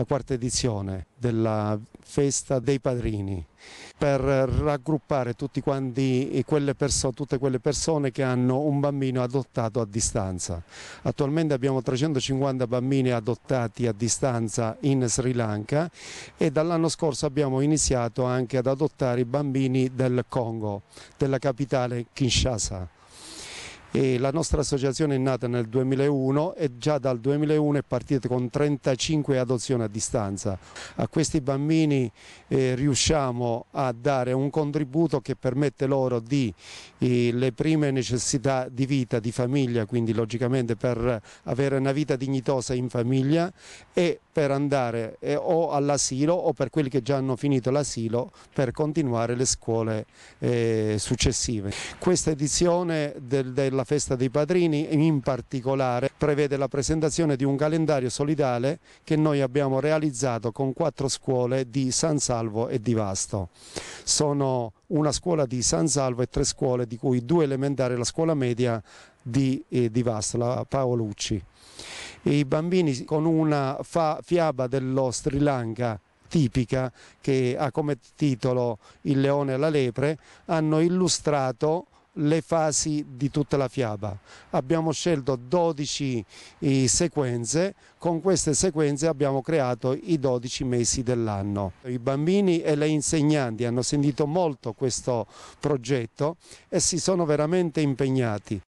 la quarta edizione della festa dei padrini per raggruppare quelle persone, tutte quelle persone che hanno un bambino adottato a distanza. Attualmente abbiamo 350 bambini adottati a distanza in Sri Lanka e dall'anno scorso abbiamo iniziato anche ad adottare i bambini del Congo, della capitale Kinshasa. E la nostra associazione è nata nel 2001 e già dal 2001 è partita con 35 adozioni a distanza. A questi bambini eh, riusciamo a dare un contributo che permette loro di eh, le prime necessità di vita, di famiglia, quindi logicamente per avere una vita dignitosa in famiglia e per andare eh, o all'asilo o per quelli che già hanno finito l'asilo per continuare le scuole eh, successive. Questa edizione del, della alla festa dei padrini in particolare prevede la presentazione di un calendario solidale che noi abbiamo realizzato con quattro scuole di San Salvo e di Vasto. Sono una scuola di San Salvo e tre scuole di cui due elementari e la scuola media di, eh, di Vasto, la Paolucci. E I bambini con una fiaba dello Sri Lanka tipica che ha come titolo Il leone e la lepre hanno illustrato le fasi di tutta la fiaba. Abbiamo scelto 12 eh, sequenze, con queste sequenze abbiamo creato i 12 mesi dell'anno. I bambini e le insegnanti hanno sentito molto questo progetto e si sono veramente impegnati.